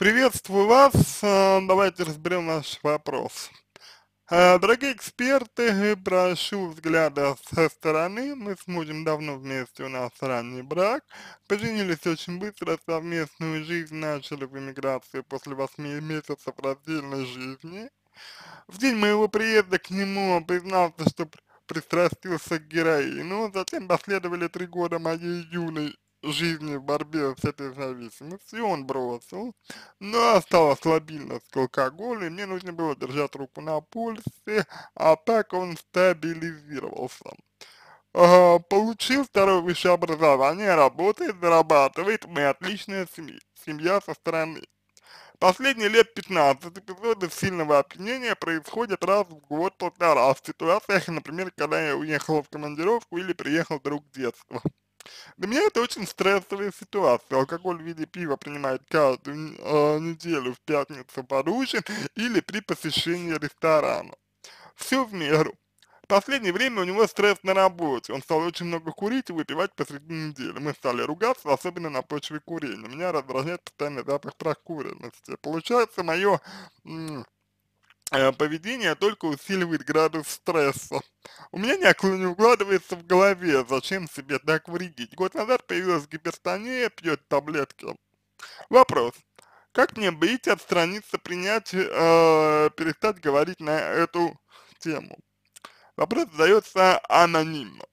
Приветствую вас. Э, давайте разберем наш вопрос. Э, дорогие эксперты, прошу взгляда со стороны. Мы с мужем давно вместе, у нас ранний брак. Поженились очень быстро, совместную жизнь начали в эмиграции после восьми месяцев раздельной жизни. В день моего приезда к нему он признался, что пристрастился к героину. Затем последовали три года моей юной жизни в борьбе с этой зависимостью, он бросил, но осталась лобильность к алкоголю, и мне нужно было держать руку на пульсе, а так он стабилизировался. А, получил второе высшее образование, работает, зарабатывает, мы отличная семья, семья со стороны. Последние лет 15 эпизоды сильного опьянения происходят раз в год-полтора в ситуациях, например, когда я уехал в командировку или приехал друг детства. Для меня это очень стрессовая ситуация. Алкоголь в виде пива принимает каждую э, неделю в пятницу под ужин или при посещении ресторана. Все в меру. В последнее время у него стресс на работе. Он стал очень много курить и выпивать посреди недели. Мы стали ругаться, особенно на почве курения. Меня раздражает постоянный запах прокуренности. Получается, мое Э, поведение только усиливает градус стресса. У меня не укладывается в голове, зачем себе так вредить. Год назад появилась гипертония, пьет таблетки. Вопрос. Как мне быть, отстраниться, принять, э, перестать говорить на эту тему? Вопрос задается анонимно.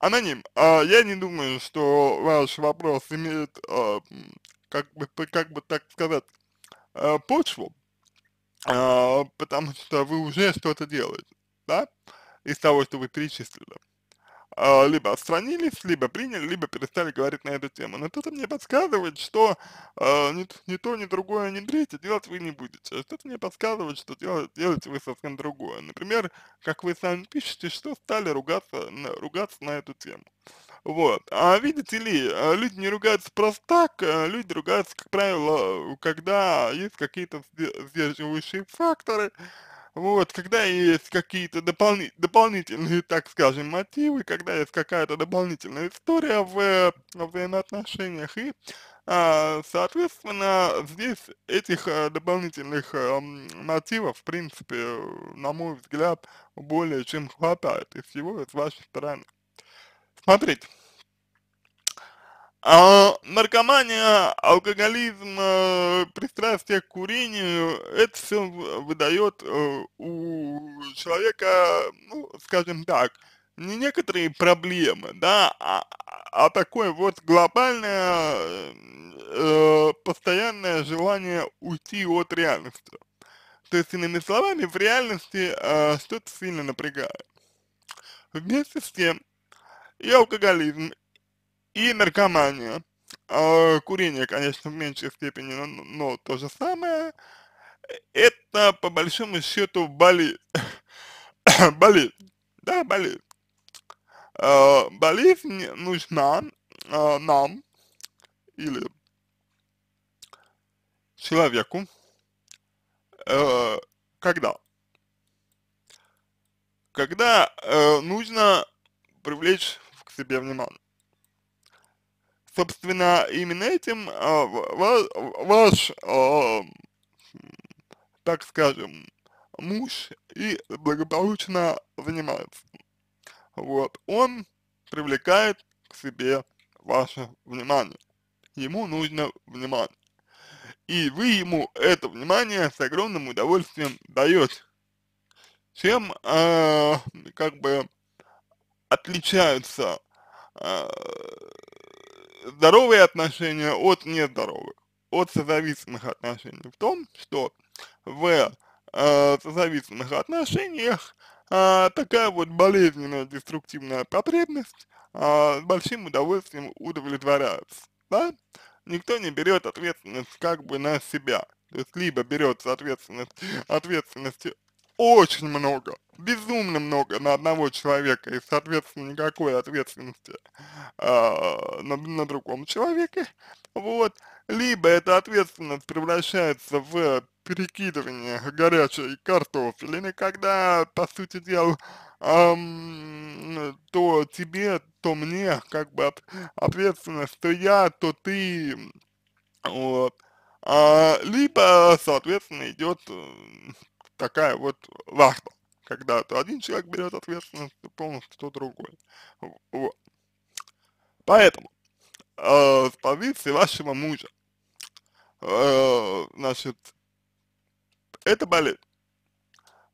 Аноним, э, я не думаю, что ваш вопрос имеет, э, как, бы, как бы так сказать, э, почву а, потому что вы уже что-то делаете, да, из того, что вы перечислили. А, либо отстранились, либо приняли, либо перестали говорить на эту тему. Но что-то мне подсказывает, что э, ни, ни то, ни другое, ни третье делать вы не будете. Что-то мне подсказывает, что делать, делаете вы совсем другое. Например, как вы сами пишете, что стали ругаться, на, ругаться на эту тему. Вот. А видите ли, а, люди не ругаются просто так, а, люди ругаются, как правило, когда есть какие-то сдерживающие факторы, вот, когда есть какие-то дополни дополнительные, так скажем, мотивы, когда есть какая-то дополнительная история в, в взаимоотношениях, и, а, соответственно, здесь этих дополнительных мотивов, в принципе, на мой взгляд, более чем хватает, и всего с вашей стороны. Смотрите. А, наркомания, алкоголизм, э, пристрастие к курению, это все выдает э, у человека, ну, скажем так, не некоторые проблемы, да, а, а такое вот глобальное, э, постоянное желание уйти от реальности. То есть, иными словами, в реальности э, что-то сильно напрягает. Вместе с тем, и алкоголизм, и наркомания. А курение, конечно, в меньшей степени, но, но то же самое. Это, по большому счету, болезнь. болезнь. Да, болезнь. А, болезнь нужна а, нам или человеку, э, когда? Когда э, нужно привлечь к себе внимание. Собственно, именно этим а, ваш, ваш а, так скажем, муж и благополучно занимается. Вот, он привлекает к себе ваше внимание. Ему нужно внимание. И вы ему это внимание с огромным удовольствием даете. Чем, э, как бы, отличаются э, здоровые отношения от нездоровых, от созависимых отношений в том, что в э, созависимых отношениях э, такая вот болезненная деструктивная потребность э, с большим удовольствием удовлетворяется, да? Никто не берет ответственность как бы на себя, то есть либо берет ответственность, ответственность очень много, безумно много на одного человека, и, соответственно, никакой ответственности э, на, на другом человеке, вот, либо эта ответственность превращается в перекидывание горячей картофелины, когда, по сути дела, эм, то тебе, то мне, как бы, ответственность, то я, то ты, вот, а, либо, соответственно, идет э, такая вот вахта, когда то один человек берет ответственность полностью, то другой. Вот. Поэтому э, с позиции вашего мужа, э, значит, это болезнь.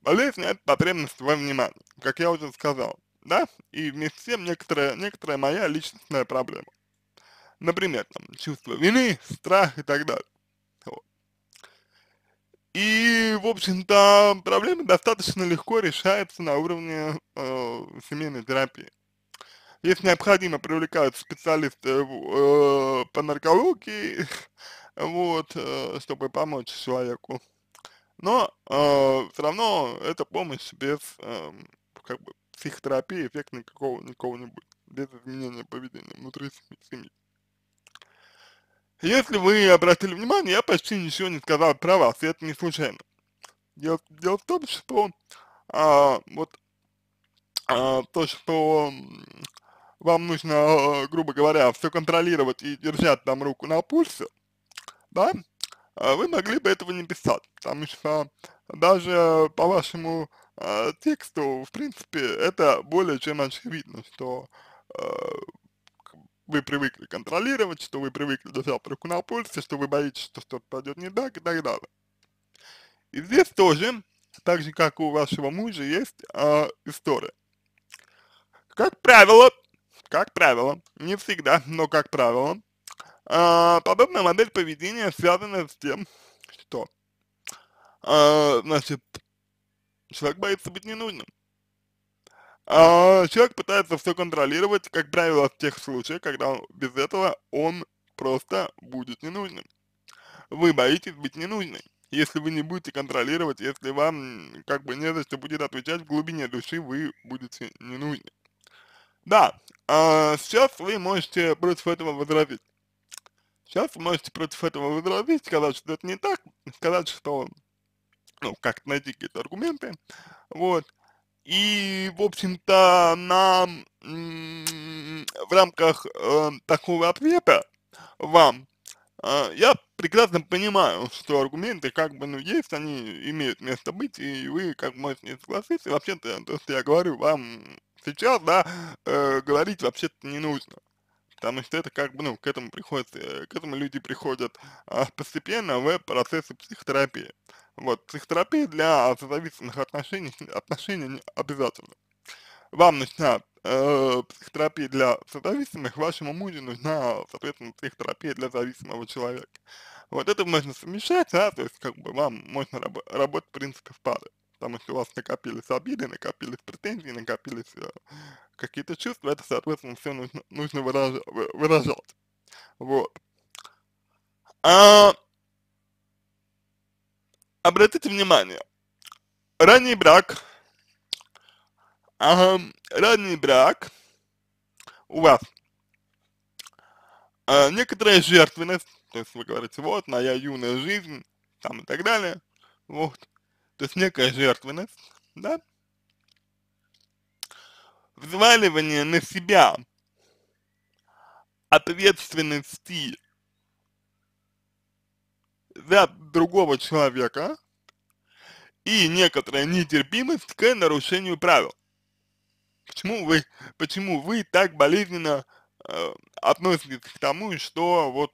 Болезнь – это потребность во внимании, как я уже сказал, да, и вместе с тем некоторая, некоторая моя личностная проблема. Например, там, чувство вины, страх и так далее. И, в общем-то, проблема достаточно легко решается на уровне э, семейной терапии. Если необходимо, привлекают специалисты э, э по наркологии, вот, э, чтобы помочь человеку. Но э, все равно эта помощь без э, как бы психотерапии эффект никакого, никакого не будет, без изменения поведения внутри семьи. Если вы обратили внимание, я почти ничего не сказал про вас, и это не случайно. Дело, дело в том, что а, вот а, то, что вам нужно, грубо говоря, все контролировать и держать там руку на пульсе, да, а, вы могли бы этого не писать, потому что даже по вашему э, тексту, в принципе, это более чем очевидно, что а, вы привыкли контролировать, что вы привыкли держать руку на пульсе, что вы боитесь, что что-то пойдет не так и так далее. И здесь тоже, так же как у вашего мужа, есть э, история. Как правило, как правило, не всегда, но как правило, э, подобная модель поведения связана с тем, что, э, значит, человек боится быть ненужным. А, человек пытается все контролировать, как правило, в тех случаях, когда он, без этого он просто будет ненужным. Вы боитесь быть ненужной. Если вы не будете контролировать, если вам как бы не за что будет отвечать в глубине души, вы будете ненужны. Да, а, сейчас вы можете против этого возразить. Сейчас вы можете против этого возразить, сказать, что это не так, сказать, что, ну, как найти какие-то аргументы, вот, и, в общем-то, нам в рамках э, такого ответа вам э, я прекрасно понимаю, что аргументы как бы, ну, есть, они имеют место быть, и вы как можете не согласиться, вообще-то, то, что я говорю вам сейчас, да, э, говорить вообще-то не нужно потому что это как бы, ну, к этому приходят, э, к этому люди приходят а, постепенно в процессе психотерапии. Вот, психотерапия для зависимых отношений, отношений не обязательно. Вам нужна э, психотерапия для созависимых, вашему мужу нужна, соответственно, психотерапия для зависимого человека. Вот это можно совмещать, да, то есть как бы вам можно раб работать в принципе в паре, потому что у вас накопились обиды, накопились претензии, накопились э, какие-то чувства, это, соответственно, все нужно, нужно выражать. Вот. А, обратите внимание, ранний брак, ага, ранний брак у вас э, некоторая жертвенность, то есть вы говорите, вот, моя юная жизнь, там и так далее, вот, то есть некая жертвенность, да, взваливание на себя ответственности за другого человека, и некоторая нетерпимость к нарушению правил. Почему вы, почему вы так болезненно э, относитесь к тому, что вот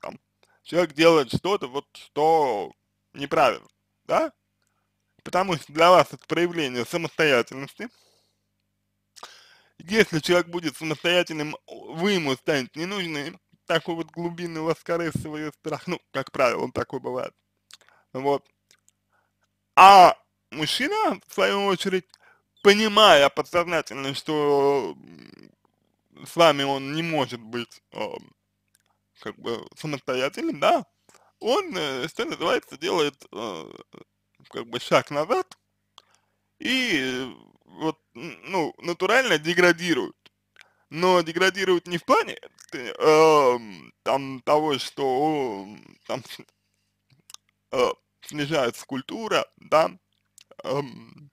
там, человек делает что-то, вот что неправильно, да? Потому что для вас это проявление самостоятельности. Если человек будет самостоятельным, вы ему станете не нужны. Такой вот глубины вас, скорее всего, есть страх. Ну, как правило, он такой бывает. Вот а мужчина, в свою очередь, понимая подсознательно, что с вами он не может быть э, как бы самостоятельным, да, он, э, что называется, делает э, как бы шаг назад и вот, ну, натурально деградирует. Но деградирует не в плане э, там того, что э, там, э, снижается культура, да, эм,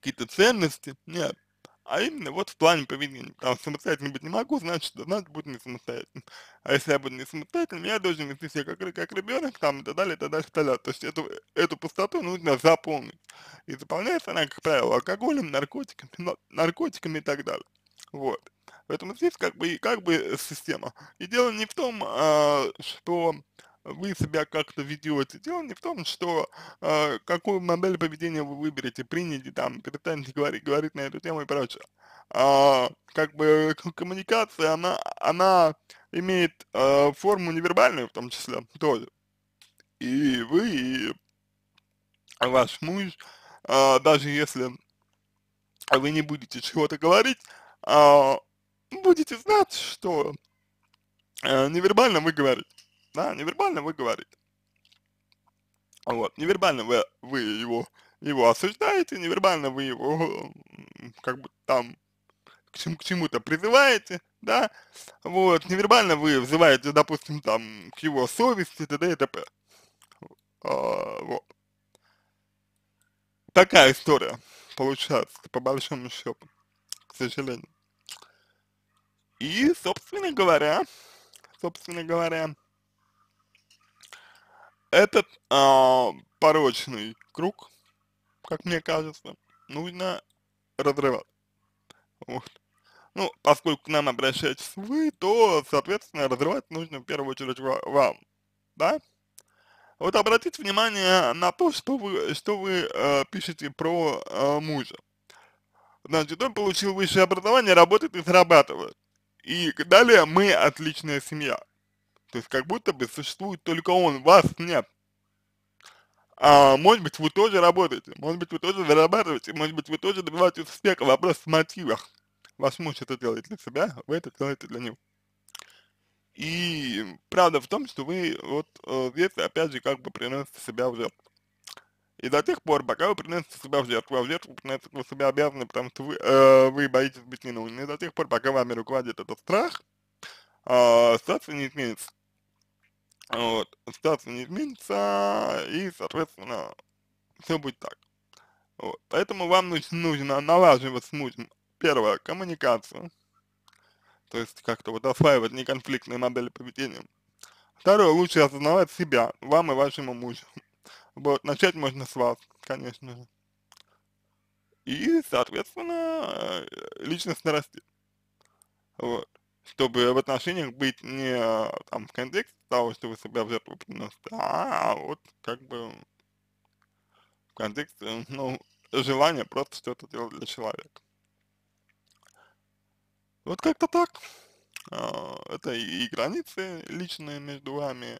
какие-то ценности, нет, а именно вот в плане поведения, потому что самостоятельно быть не могу, значит, значит буду не самостоятельным. А если я буду не самостоятельным, я должен вести себя как, как ребенок, там, и так далее, и так далее, и так далее. То есть эту, эту пустоту нужно заполнить. И заполняется она, как правило, алкоголем, наркотиками, наркотиками и так далее. Вот. Поэтому здесь как бы, как бы э, система. И дело не в том, а, что вы себя как-то ведете. Дело не в том, что э, какую модель поведения вы выберете, приняли там, перестанете говорить, говорить на эту тему и прочее. Э, как бы коммуникация, она, она имеет э, форму невербальную в том числе тоже. И вы, и ваш муж, э, даже если вы не будете чего-то говорить, э, будете знать, что э, невербально вы говорите. Да, невербально вы говорите. Вот, невербально вы, вы его, его осуждаете, невербально вы его как бы там к, чему, к чему-то призываете, да, вот, невербально вы взываете, допустим, там, к его совести, т.д. и т.п. А, вот. Такая история получается, по большому счету, к сожалению. И, собственно говоря, собственно говоря, этот а, порочный круг, как мне кажется, нужно разрывать. Вот. Ну, поскольку к нам обращаетесь вы, то, соответственно, разрывать нужно в первую очередь вам, да? Вот обратите внимание на то, что вы, что вы э, пишете про э, мужа. Значит, он получил высшее образование, работает и зарабатывает. И далее мы отличная семья. То есть как будто бы существует только он, вас нет. А, может быть, вы тоже работаете, может быть, вы тоже зарабатываете, может быть, вы тоже добиваетесь успеха. Вопрос в мотивах. Ваш муж это делает для себя, вы это делаете для него. И правда в том, что вы вот э, здесь опять же как бы приносите себя в жертву. И до тех пор, пока вы приносите себя в жертву, а в жертву приносите вы себя обязаны, потому что вы, э, вы боитесь быть ненужны, до тех пор, пока вами руководит этот страх, э, ситуация не изменится. Вот. Ситуация не изменится, и, соответственно, все будет так. Вот. Поэтому вам нужно налаживать с мужем, первое, коммуникацию, то есть как-то вот осваивать неконфликтные модели поведения. Второе, лучше осознавать себя, вам и вашему мужу. Вот, начать можно с вас, конечно же. И, соответственно, э, личностно расти. Вот чтобы в отношениях быть не а, там в контексте того, что вы себя в жертву приносите, а вот как бы в контексте, э, ну, желания просто что-то делать для человека. Вот как-то так. А, это и границы личные между вами,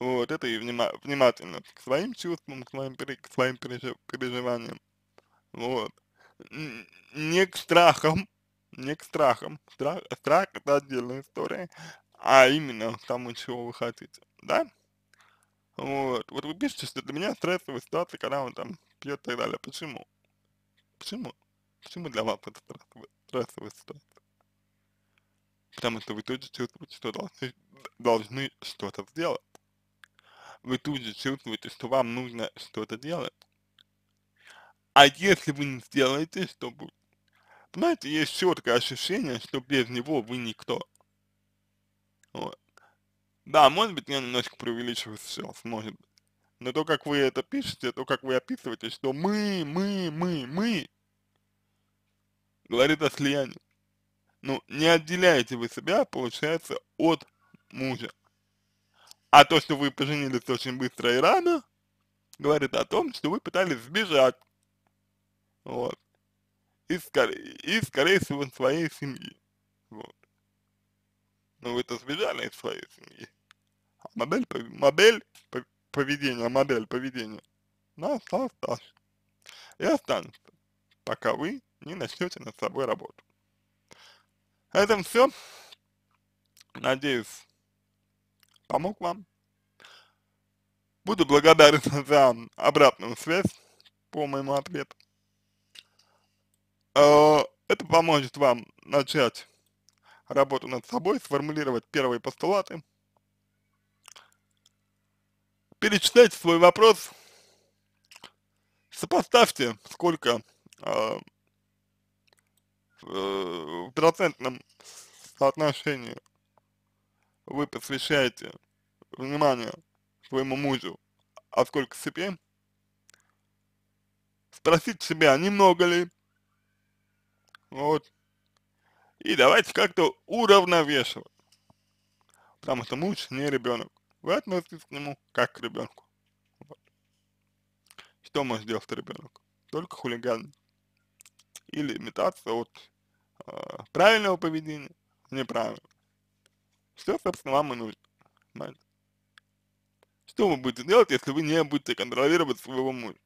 вот, это и внима внимательность к своим чувствам, к своим, пере к своим пережи переживаниям, вот. Не к страхам, не к страхам. Страх, страх это отдельная история, а именно к тому, чего вы хотите, да? Вот, вот вы пишете, что для меня стрессовая ситуация, когда он там пьет и так далее. Почему? Почему? Почему для вас это стрессовая, ситуация? Потому что вы тут же чувствуете, что должны, должны что-то сделать. Вы тут же чувствуете, что вам нужно что-то делать. А если вы не сделаете, что будет? Понимаете, есть четкое ощущение, что без него вы никто. Вот. Да, может быть, я немножко преувеличиваю сейчас, может быть. Но то, как вы это пишете, то, как вы описываете, что мы, мы, мы, мы, говорит о слиянии. Ну, не отделяете вы себя, получается, от мужа. А то, что вы поженились очень быстро и рано, говорит о том, что вы пытались сбежать. Вот и, скорее, и скорее всего, своей семьи. Вот. Но ну, вы это сбежали из своей семьи. А модель, а модель поведения, модель поведения, она осталась та И останется, пока вы не начнете над собой работу. На этом все. Надеюсь, помог вам. Буду благодарен за обратную связь по моему ответу. А, это поможет вам начать работу над собой, сформулировать первые постулаты, перечитайте свой вопрос, сопоставьте, сколько э, в процентном соотношении вы посвящаете внимание своему мужу, а сколько себе. Спросите себя, немного ли вот. И давайте как-то уравновешивать. Потому что муж не ребенок. Вы относитесь к нему как к ребенку. Вот. Что может делать ребенок? Только хулиган. Или имитация от э, а, правильного поведения неправильного. Что, собственно, вам и нужно. Понимаете? Что вы будете делать, если вы не будете контролировать своего мужа?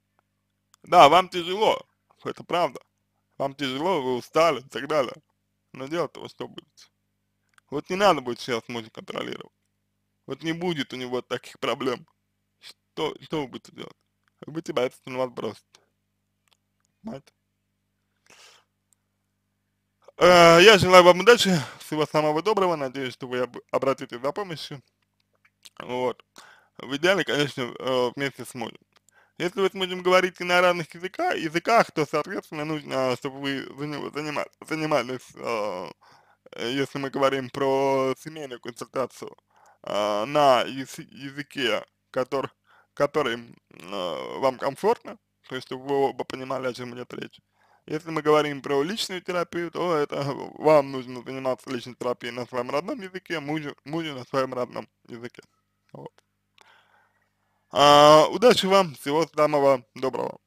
Да, вам тяжело, это правда вам тяжело, вы устали и так далее. Но делать-то что будет? Вот не надо будет сейчас мужа контролировать. Вот не будет у него таких проблем. Что, что вы будете делать? Вы тебя это на вас бросит. Мать. Э, я желаю вам удачи, всего самого доброго, надеюсь, что вы обратитесь за помощью. Вот. В идеале, конечно, э, вместе с мужем. Если мы будем говорить на разных языка, языках, то, соответственно, нужно, чтобы вы занимались, э, если мы говорим про семейную консультацию, э, на языке, который, которым э, вам комфортно, то есть чтобы вы оба понимали, о чем идет речь. Если мы говорим про личную терапию, то это вам нужно заниматься личной терапией на своем родном языке, мужу, мужу на своем родном языке. Вот. А, удачи вам, всего самого доброго.